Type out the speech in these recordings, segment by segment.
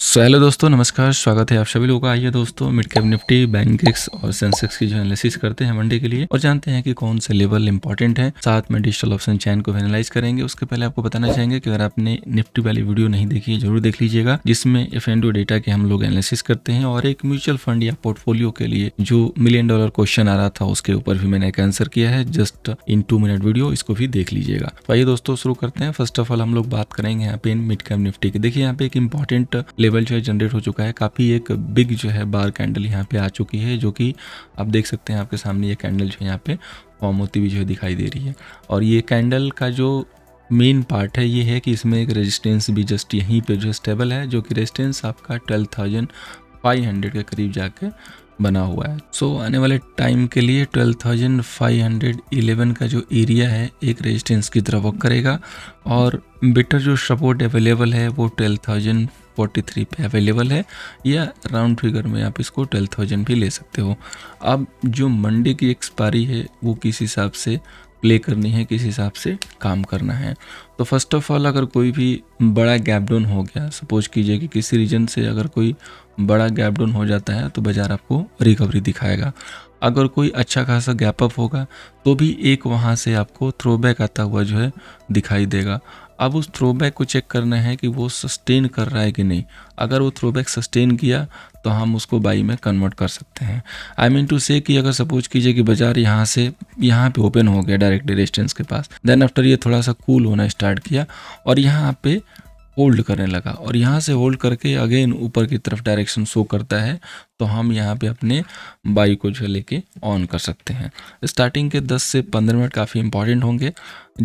so hello दोस्तों नमस्कार स्वागत है आप सभी लोगों का आइए दोस्तों मिड कैप निफ्टी बैंक और सेंसेक्स की जो एनालिसिस करते हैं मंडे के लिए और जानते हैं कि कौन से लेवल इंपॉर्टेंट है साथ में डिजिटल ऑप्शन चैन को एनालाइज करेंगे उसके पहले आपको बताना चाहेंगे कि अगर आपने निफ्टी वाली वीडियो नहीं देखी है जरूर देख लीजिएगा जिसमें एफ डेटा के हम लोग एनालिसिस करते हैं और एक म्यूचुअल फंड या पोर्टफोलियो के लिए जो मिलियन डॉलर क्वेश्चन आ रहा था उसके ऊपर भी मैंने एक आंसर किया है just in two minute video इसको भी देख लीजिएगा तो आइए दोस्तों शुरू करते हैं फर्स्ट ऑफ ऑल हम लोग बात करेंगे यहाँ पे इन मिड कैप निफ्टी की देखिए यहाँ पे एक इम्पोर्टेंट लेवल जो है जनरेट हो चुका है काफ़ी एक बिग जो है बार कैंडल यहाँ पे आ चुकी है जो कि आप देख सकते हैं आपके सामने ये कैंडल जो है यहाँ पे फॉर्म होती हुई जो है दिखाई दे रही है और ये कैंडल का जो मेन पार्ट है ये है कि इसमें एक रेजिस्टेंस भी जस्ट यहीं पर जो स्टेबल है जो कि रेजिस्टेंस आपका ट्वेल्व के करीब जाके बना हुआ है सो so, आने वाले टाइम के लिए 12,511 का जो एरिया है एक रेजिस्टेंस की तरफ वर्क करेगा और बेटर जो सपोर्ट अवेलेबल है वो 12,043 पे अवेलेबल है या राउंड फिगर में आप इसको 12,000 भी ले सकते हो अब जो मंडे की एक्सपायरी है वो किस हिसाब से प्ले करनी है किस हिसाब से काम करना है तो फर्स्ट ऑफ ऑल अगर कोई भी बड़ा गैप डाउन हो गया सपोज कीजिए कि किसी रीजन से अगर कोई बड़ा गैप डाउन हो जाता है तो बाज़ार आपको रिकवरी दिखाएगा अगर कोई अच्छा खासा गैप अप होगा तो भी एक वहाँ से आपको थ्रोबैक आता हुआ जो है दिखाई देगा अब उस थ्रोबैक को चेक करना है कि वो सस्टेन कर रहा है कि नहीं अगर वो थ्रोबैक सस्टेन किया तो हम उसको बाई में कन्वर्ट कर सकते हैं आई मीन टू से कि अगर सपोज कीजिए कि बाजार यहाँ से यहाँ पे ओपन हो गया डायरेक्ट रेजिस्टेंस के पास देन आफ्टर ये थोड़ा सा कूल होना स्टार्ट किया और यहाँ पे होल्ड करने लगा और यहाँ से होल्ड करके अगेन ऊपर की तरफ डायरेक्शन शो करता है तो हम यहाँ पे अपने बाई को जो है लेके ऑन कर सकते हैं स्टार्टिंग के 10 से 15 मिनट काफ़ी इंपॉर्टेंट होंगे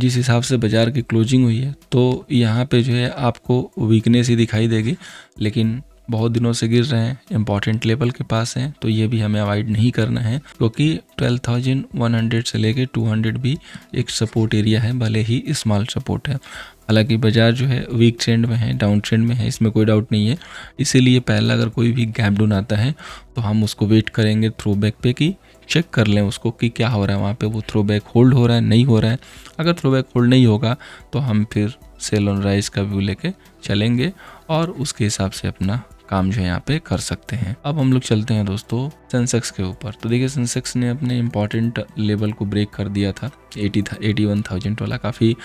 जिस हिसाब से बाज़ार की क्लोजिंग हुई है तो यहाँ पे जो है आपको वीकनेस ही दिखाई देगी लेकिन बहुत दिनों से गिर रहे हैं इंपॉर्टेंट लेवल के पास हैं तो ये भी हमें अवॉइड नहीं करना है क्योंकि ट्वेल्व थाउजेंड वन हंड्रेड से लेके टू हंड्रेड भी एक सपोर्ट एरिया है भले ही स्मॉल सपोर्ट है हालांकि बाजार जो है वीक ट्रेंड में है डाउन ट्रेंड में है इसमें कोई डाउट नहीं है इसीलिए पहला अगर कोई भी गैप डाउन आता है तो हम उसको वेट करेंगे थ्रो बैक पे कि चेक कर लें उसको कि क्या हो रहा है वहाँ पे वो थ्रो बैक होल्ड हो रहा है नहीं हो रहा है अगर थ्रो बैक होल्ड नहीं होगा तो हम फिर सेल ऑन राइज का व्यू लेके चलेंगे और उसके हिसाब से अपना काम जो है यहाँ पे कर सकते हैं अब हम लोग चलते हैं दोस्तों सेंसेक्स के ऊपर तो देखिए सेंसेक्स ने अपने इंपॉर्टेंट लेवल को ब्रेक कर दिया था एटी था एटी वन थाउजेंड वाला काफ़ी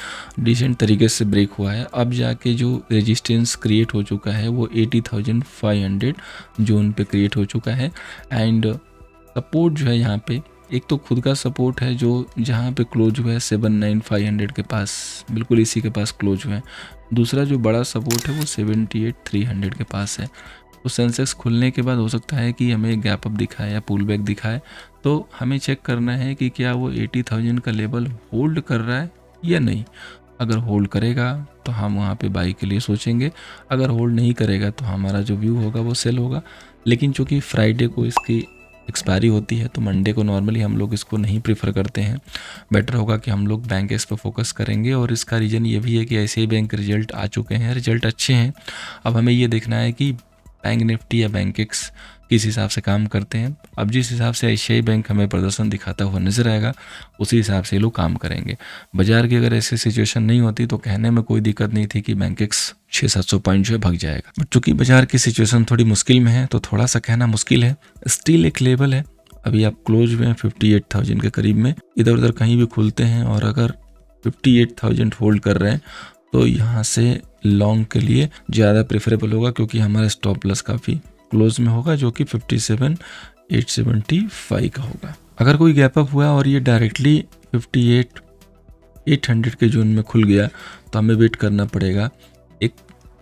डिसेंट तरीके से ब्रेक हुआ है अब जाके जो रेजिस्टेंस क्रिएट हो चुका है वो eighty thousand five hundred zone पर क्रिएट हो चुका है एंड सपोर्ट जो है यहाँ पर एक तो खुद का सपोर्ट है जो जहाँ पे क्लोज हुआ है सेवन नाइन फाइव हंड्रेड के पास बिल्कुल इसी के पास क्लोज हुआ है दूसरा जो बड़ा सपोर्ट है वो सेवेंटी एट थ्री हंड्रेड के पास है तो सेंसेक्स खुलने के बाद हो सकता है कि हमें गैप अप दिखाए या पुल बैक दिखाए तो हमें चेक करना है कि क्या वो एटी थाउजेंड का लेवल होल्ड कर रहा है या नहीं अगर होल्ड करेगा तो हम वहाँ पे बाई के लिए सोचेंगे अगर होल्ड नहीं करेगा तो हमारा जो व्यू होगा वो सेल होगा लेकिन चूँकि फ्राइडे को इसकी एक्सपायरी होती है तो मंडे को नॉर्मली हम लोग इसको नहीं प्रीफर करते हैं बेटर होगा कि हम लोग बैंक इस पर फोकस करेंगे और इसका रीज़न ये भी है कि ऐसे ही बैंक रिजल्ट आ चुके हैं रिजल्ट अच्छे हैं अब हमें ये देखना है कि बैंक निफ्टी या बैंक एक्स किस हिसाब से काम करते हैं अब जिस हिसाब से एशियाई बैंक हमें प्रदर्शन दिखाता हुआ नजर आएगा उसी हिसाब से लोग काम करेंगे बाजार की अगर ऐसी सिचुएशन नहीं होती तो कहने में कोई दिक्कत नहीं थी कि बैंक एक्स छः सात सौ पॉइंट जो है भग जाएगा बट चूंकि बाजार की सिचुएशन थोड़ी मुश्किल में है तो थोड़ा सा कहना मुश्किल है स्टिल एक लेवल है अभी आप क्लोज हुए हैं फिफ्टी एट थाउजेंड के करीब में इधर उधर कहीं भी खुलते हैं और अगर फिफ्टी एट थाउजेंड होल्ड कर रहे हैं तो यहाँ से लॉन्ग के लिए ज़्यादा प्रेफरेबल होगा क्योंकि हमारा स्टॉप लॉस काफ़ी क्लोज में होगा जो कि 57,875 का होगा अगर कोई गैप अप हुआ और ये डायरेक्टली 58,800 के जोन में खुल गया तो हमें वेट करना पड़ेगा एक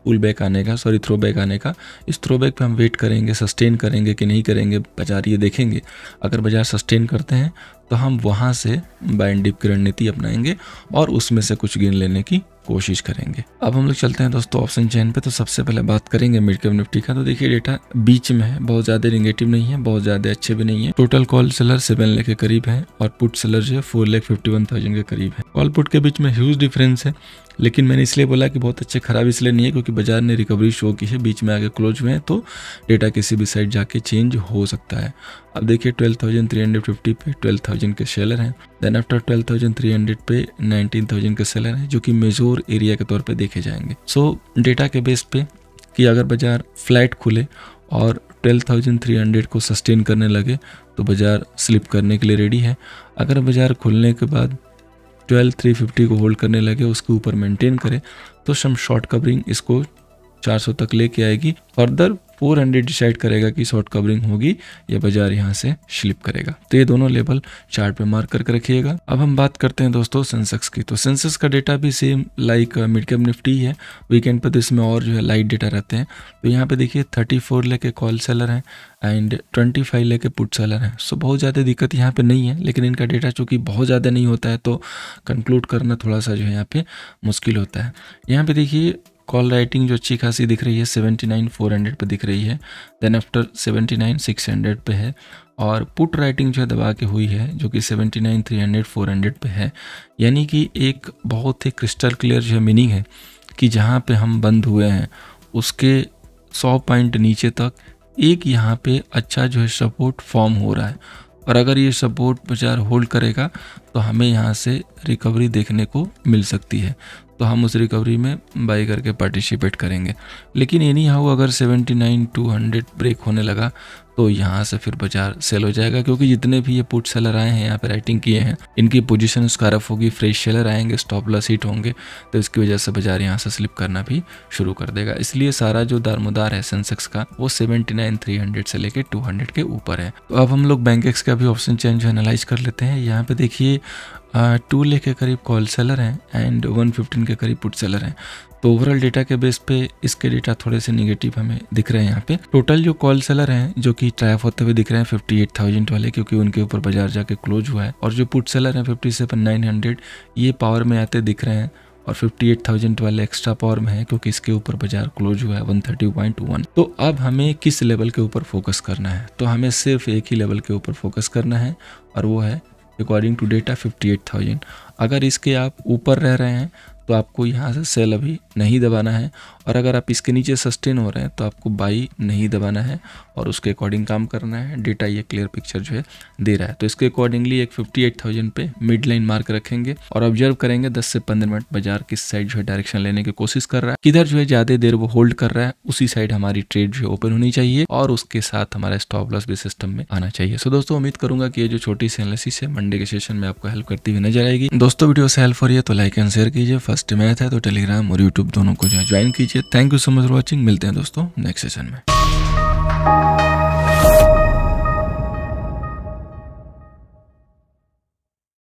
पुल बैक आने का सॉरी थ्रो बैक आने का इस थ्रो बैक पर हम वेट करेंगे सस्टेन करेंगे कि नहीं करेंगे बाजार ये देखेंगे अगर बाजार सस्टेन करते हैं तो हम वहाँ से बाइंड डिप की रणनीति अपनाएंगे और उसमें से कुछ गेन लेने की कोशिश करेंगे अब हम लोग चलते हैं दोस्तों ऑप्शन चैन पे तो सबसे पहले बात करेंगे मिड कैप निफ्टी का तो देखिए डेटा बीच में है बहुत ज्यादा निगेटिव नहीं है बहुत ज्यादा अच्छे भी नहीं है टोटल कॉल सेलर सेवन लेख के करीब है और पुट सेलर जो है फोर लेख फिफ्टी वन थाउजेंड के करीब है कॉल पुट के बीच में ह्यूज डिफरेंस है लेकिन मैंने इसलिए बोला कि बहुत अच्छे ख़राब इसलिए नहीं है क्योंकि बाजार ने रिकवरी शो की है बीच में आगे क्लोज हुए हैं तो डेटा किसी भी साइड जाके चेंज हो सकता है अब देखिए 12,350 पे 12,000 के सेलर हैं देन आफ्टर 12,300 पे 19,000 के सेलर हैं जो कि मेजोर एरिया के तौर पर देखे जाएंगे सो so, डेटा के बेस पे कि अगर बाजार फ्लैट खुले और 12,300 को सस्टेन करने लगे तो बाज़ार स्लिप करने के लिए रेडी है अगर बाज़ार खुलने के बाद ट्वेल्व थ्री फिफ्टी को होल्ड करने लगे उसके ऊपर मेंटेन करें तो सम शॉर्ट कवरिंग इसको 400 तक लेके आएगी फर्दर हंड्रेड डिसाइड करेगा कि शॉर्ट कवरिंग होगी या बाजार यहाँ से स्लिप करेगा तो ये दोनों लेवल चार्ट पे मार्क करके रखिएगा अब हम बात करते हैं दोस्तों सेंसेक्स की तो सेंसेक्स का डेटा भी same like uh, mid cap Nifty है वीकेंड पर तो इसमें और जो है लाइट डेटा रहते हैं तो यहाँ पे देखिए थर्टी फोर लेके कॉल सेलर हैं एंड ट्वेंटी फाइव लेके पुट सेलर हैं सो बहुत ज़्यादा दिक्कत यहाँ पे नहीं है लेकिन इनका डेटा चूँकि बहुत ज़्यादा नहीं होता है तो कंक्लूड करना थोड़ा सा जो है यहाँ पे मुश्किल होता है यहाँ पे देखिए कॉल राइटिंग जो अच्छी खासी दिख रही है सेवेंटी नाइन फोर हंड्रेड पर दिख रही है then after seventy nine six hundred पर है और पुट राइटिंग जो है दबा के हुई है जो कि seventy nine three hundred four hundred पर है यानी कि एक बहुत ही क्रिस्टल क्लियर जो है मीनिंग है कि जहाँ पे हम बंद हुए हैं उसके सौ पॉइंट नीचे तक एक यहाँ पे अच्छा जो है सपोर्ट फॉर्म हो रहा है और अगर ये सपोर्ट बाजार होल्ड करेगा तो हमें यहाँ से रिकवरी देखने को मिल सकती है तो हम उस रिकवरी में बाई करके पार्टिसिपेट करेंगे लेकिन एनी हाउ अगर 79 200 ब्रेक होने लगा तो यहाँ से फिर बाजार सेल हो जाएगा क्योंकि जितने भी ये पुट सेलर आए हैं यहाँ पर राइटिंग किए हैं इनकी पोजीशन स्कारफ होगी फ्रेश सेलर आएंगे स्टॉप लॉस हिट होंगे तो इसकी वजह से बाजार यहाँ से स्लिप करना भी शुरू कर देगा इसलिए सारा जो दारमदार है सेंसेक्स का वो सेवेंटी नाइन थ्री हंड्रेड से लेकर टू हंड्रेड के ऊपर है तो अब हम लोग बैंक एक्स का भी ऑप्शन चेंज एनालाइज कर लेते हैं यहाँ पे देखिए टू ले के करीब कॉल सेलर हैं एंड वन फिफ्टीन के करीब पुट सेलर हैं तो ओवरऑल डेटा के बेस पे इसके डेटा थोड़े से निगेटिव हमें दिख रहे हैं यहाँ पे टोटल जो कॉल सेलर हैं जो कि ट्राइफ होते हुए दिख रहे हैं फिफ्टी एट थाउजेंड वाले क्योंकि उनके ऊपर बाजार जाके क्लोज हुआ है और जो पुट सेलर हैं फिफ्टी सेवन नाइन हंड्रेड ये पावर में आते दिख रहे हैं और 58,000 वाले एक्स्ट्रा पावर में है क्योंकि इसके ऊपर बाजार क्लोज हुआ है 130.1 तो अब हमें किस लेवल के ऊपर फोकस करना है तो हमें सिर्फ एक ही लेवल के ऊपर फोकस करना है और वो है अकॉर्डिंग टू डेटा 58,000 अगर इसके आप ऊपर रह रहे हैं तो आपको यहाँ से सेल अभी नहीं दबाना है और अगर आप इसके नीचे सस्टेन हो रहे हैं तो आपको बाई नहीं दबाना है और उसके अकॉर्डिंग काम करना है डेटा ये क्लियर पिक्चर जो है दे रहा है तो इसके अकॉर्डिंगली एक फिफ्टी एट थाउजेंड पे मिड लाइन मार्क रखेंगे और ऑब्जर्व करेंगे दस से पंद्रह मिनट बाजार किस साइड जो है डायरेक्शन लेने की कोशिश कर रहा है किधर जो है ज़्यादा देर वो होल्ड कर रहा है उसी साइड हमारी ट्रेड जो है ओपन होनी चाहिए और उसके साथ हमारा स्टॉप लॉस भी सिस्टम में आना चाहिए सो दोस्तों उम्मीद करूंगा कि ये जो छोटी सी एनालिसिस है मंडे के सेशन में आपको हेल्प करती हुई नजर आएगी दोस्तों वीडियो से हेल्प हो रही है तो लाइक एंड शेयर कीजिए फर्स्ट मैथ है तो टेलीग्राम और यूट्यूब यूट्यूब दोनों को जो है ज्वाइन कीजिए thank you so much for watching मिलते हैं दोस्तों नेक्स्ट सेशन में